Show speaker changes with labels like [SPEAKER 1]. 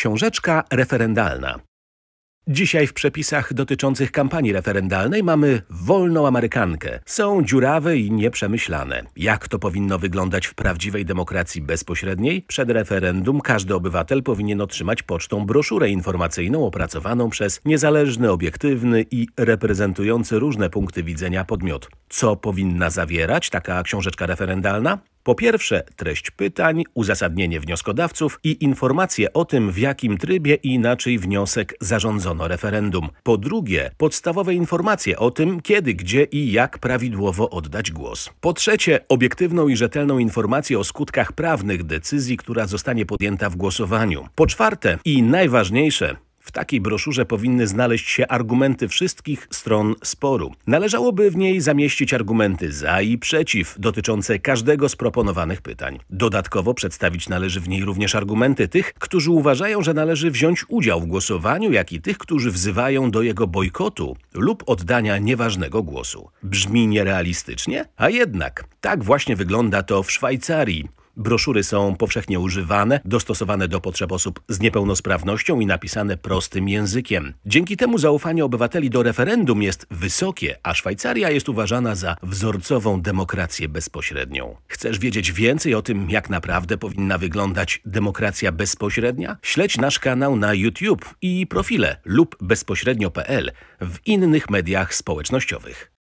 [SPEAKER 1] Książeczka referendalna. Dzisiaj w przepisach dotyczących kampanii referendalnej mamy wolną Amerykankę. Są dziurawe i nieprzemyślane. Jak to powinno wyglądać w prawdziwej demokracji bezpośredniej? Przed referendum każdy obywatel powinien otrzymać pocztą broszurę informacyjną opracowaną przez niezależny, obiektywny i reprezentujący różne punkty widzenia podmiot. Co powinna zawierać taka książeczka referendalna? Po pierwsze, treść pytań, uzasadnienie wnioskodawców i informacje o tym, w jakim trybie i inaczej wniosek zarządzono referendum. Po drugie, podstawowe informacje o tym, kiedy, gdzie i jak prawidłowo oddać głos. Po trzecie, obiektywną i rzetelną informację o skutkach prawnych decyzji, która zostanie podjęta w głosowaniu. Po czwarte i najważniejsze, w takiej broszurze powinny znaleźć się argumenty wszystkich stron sporu. Należałoby w niej zamieścić argumenty za i przeciw dotyczące każdego z proponowanych pytań. Dodatkowo przedstawić należy w niej również argumenty tych, którzy uważają, że należy wziąć udział w głosowaniu, jak i tych, którzy wzywają do jego bojkotu lub oddania nieważnego głosu. Brzmi nierealistycznie? A jednak, tak właśnie wygląda to w Szwajcarii, Broszury są powszechnie używane, dostosowane do potrzeb osób z niepełnosprawnością i napisane prostym językiem. Dzięki temu zaufanie obywateli do referendum jest wysokie, a Szwajcaria jest uważana za wzorcową demokrację bezpośrednią. Chcesz wiedzieć więcej o tym, jak naprawdę powinna wyglądać demokracja bezpośrednia? Śledź nasz kanał na YouTube i profile lub bezpośrednio.pl w innych mediach społecznościowych.